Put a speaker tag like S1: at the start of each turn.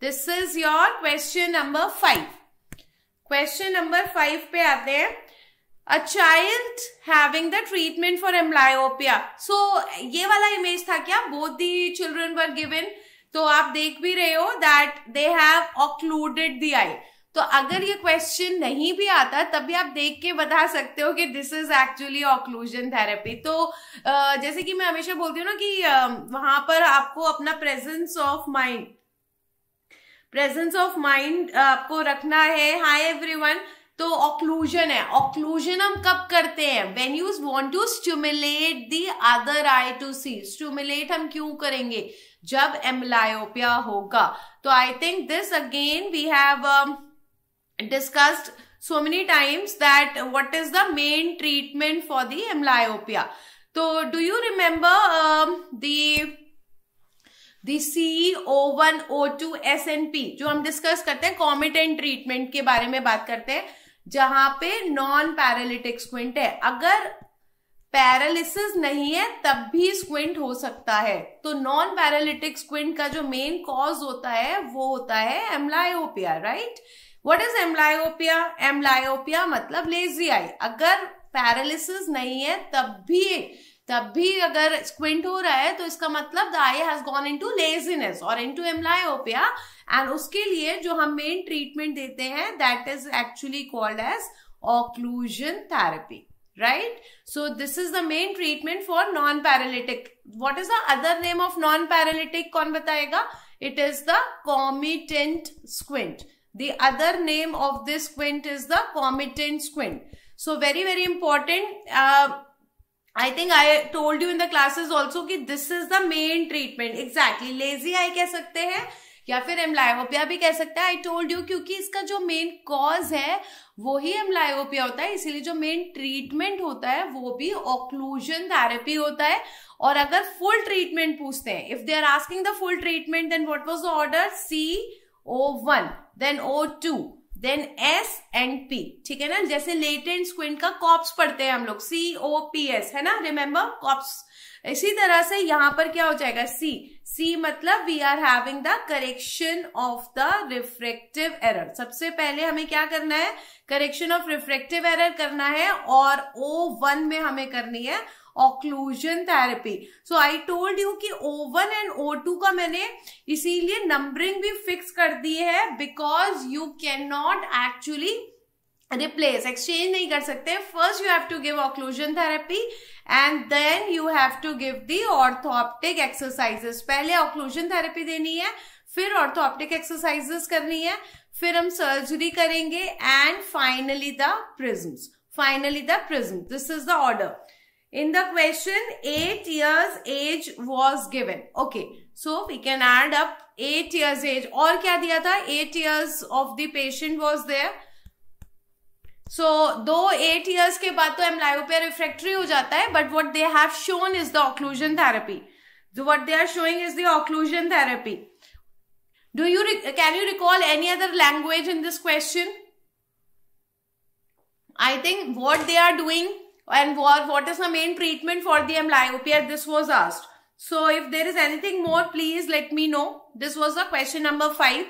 S1: This is your question number five question number five पे आते हैं a child having the treatment for amblyopia so ये वाला image था क्या both the children were given तो आप देख भी रहे हो that they have occluded the eye तो अगर ये क्वेश्चन नहीं भी आता तभी आप देख के बता सकते हो कि this is actually occlusion therapy तो जैसे कि मैं हमेशा बोलती हूँ ना कि वहां पर आपको अपना presence of mind presence of mind आपको रखना है हाय एवरीवन तो ऑक्लूजन है ऑक्लूजन हम कब करते हैं when you want to stimulate the other eye to see stimulate हम क्यों करेंगे जब एमलायोपिया होगा तो I think this again we have discussed so many times that what is the main treatment for the amblyopia तो do you remember the the C O one O two S and P जो हम discuss करते हैं कॉमिटेंट treatment के बारे में बात करते हैं जहां पे नॉन पैरालिटिक स्क्विंट है अगर पैरालिसिस नहीं है तब भी स्क्विंट हो सकता है तो नॉन पैरालिटिक स्क्विंट का जो मेन कॉज होता है वो होता है amblyopia right what is amblyopia amblyopia मतलब लेजी आई अगर पैरालिसिस नहीं है तब भी तब भी अगर स्क्विंट हो रहा है तो इसका मतलब the eye has gone into laziness और इन टू एम्लायोपिया एंड उसके लिए जो हम मेन ट्रीटमेंट देते हैं that is actually called as occlusion therapy right so this is the main treatment for non paralytic what is the other name of non paralytic कौन बताएगा it is the comitant squint the other name of this squint is the comitant squint so very very important I think I told you in the classes also की this is the main treatment exactly lazy eye कह सकते हैं या फिर एम्लायोपिया भी कह सकते हैं आई टोल्ड यू क्योंकि इसका जो मेन कॉज है वो ही एम्लायोपिया होता है इसीलिए जो मेन ट्रीटमेंट होता है वो भी ऑक्लूजन थेरेपी होता है और अगर फुल ट्रीटमेंट पूछते हैं if they are asking the full treatment then what was the order C O one then O two then S and P ठीक है ना जैसे लेटेंट स्क्विंट का कॉप्स पढ़ते हैं हम लोग सी ओ पी एस है ना रिमेम्बर कॉप्स इसी तरह से यहां पर क्या हो जाएगा सी सी मतलब we are having the correction of the refractive error सबसे पहले हमें क्या करना है करेक्शन ऑफ रिफ्रेक्टिव एरर करना है और ओ वन में हमें करनी है occlusion therapy so I told you कि O1 एंड O2 का मैंने इसीलिए नंबरिंग भी फिक्स कर दी है because you can not actually replace exchange नहीं कर सकते first you have to give occlusion therapy and then you have to give the orthoptic exercises पहले ऑक्लूजन थेरेपी देनी है फिर ऑर्थोप्टिक एक्सरसाइजेस करनी है फिर हम सर्जरी करेंगे and finally the prism finally the prism this is the order In the question, 8 years age was given. Okay, so we can add up 8 years age. Or kya diya tha? 8 years of the patient was there. So, though 8 years ke baad to amlyopia refractory ho jata hai, but what they have shown is the occlusion therapy. So what they are showing is the occlusion therapy. Do you Can you recall any other language in this question? I think what they are doing and what, what is the main treatment for the amblyopia? This was asked. So if there is anything more, please let me know. This was the question number 5.